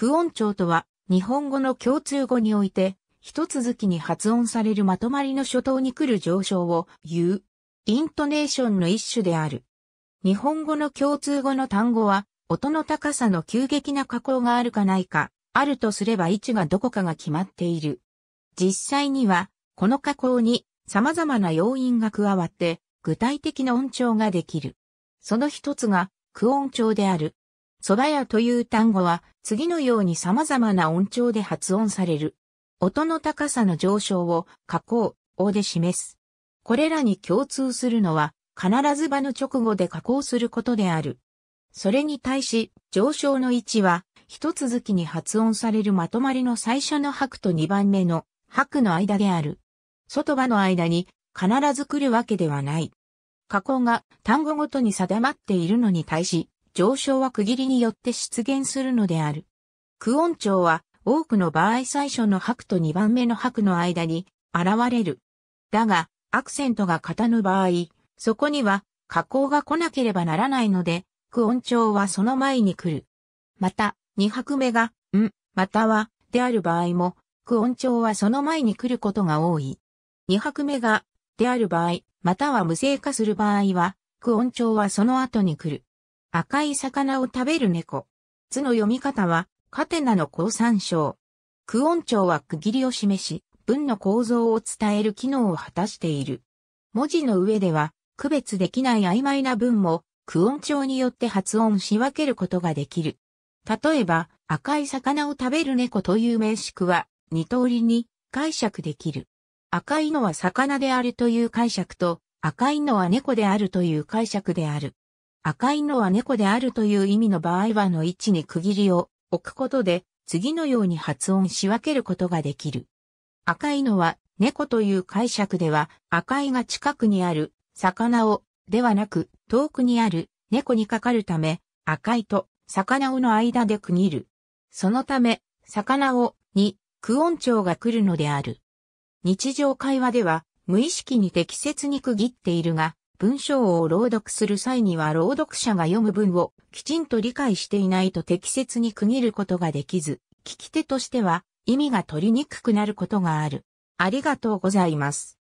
クオン調とは、日本語の共通語において、一続きに発音されるまとまりの初頭に来る上昇を言う。イントネーションの一種である。日本語の共通語の単語は、音の高さの急激な加工があるかないか、あるとすれば位置がどこかが決まっている。実際には、この加工に様々な要因が加わって、具体的な音調ができる。その一つが、オ音調である。蕎麦屋という単語は次のように様々な音調で発音される。音の高さの上昇を下降、音で示す。これらに共通するのは必ず場の直後で下降することである。それに対し上昇の位置は一続きに発音されるまとまりの最初の拍と二番目の拍の間である。外場の間に必ず来るわけではない。加工が単語ごとに定まっているのに対し、上昇は区切りによって出現するのである。区音調は多くの場合最初の拍と2番目の拍の間に現れる。だが、アクセントが型の場合、そこには加工が来なければならないので、区音調はその前に来る。また、2拍目が、ん、または、である場合も、区音調はその前に来ることが多い。2拍目が、である場合、または無声化する場合は、区音調はその後に来る。赤い魚を食べる猫。図の読み方は、カテナの交参照。区音調は区切りを示し、文の構造を伝える機能を果たしている。文字の上では、区別できない曖昧な文も、区音調によって発音し分けることができる。例えば、赤い魚を食べる猫という名詞句は、二通りに解釈できる。赤いのは魚であるという解釈と、赤いのは猫であるという解釈である。赤いのは猫であるという意味の場合はの位置に区切りを置くことで次のように発音し分けることができる。赤いのは猫という解釈では赤いが近くにある魚をではなく遠くにある猫にかかるため赤いと魚をの間で区切る。そのため魚をに区音調が来るのである。日常会話では無意識に適切に区切っているが文章を朗読する際には朗読者が読む文をきちんと理解していないと適切に区切ることができず、聞き手としては意味が取りにくくなることがある。ありがとうございます。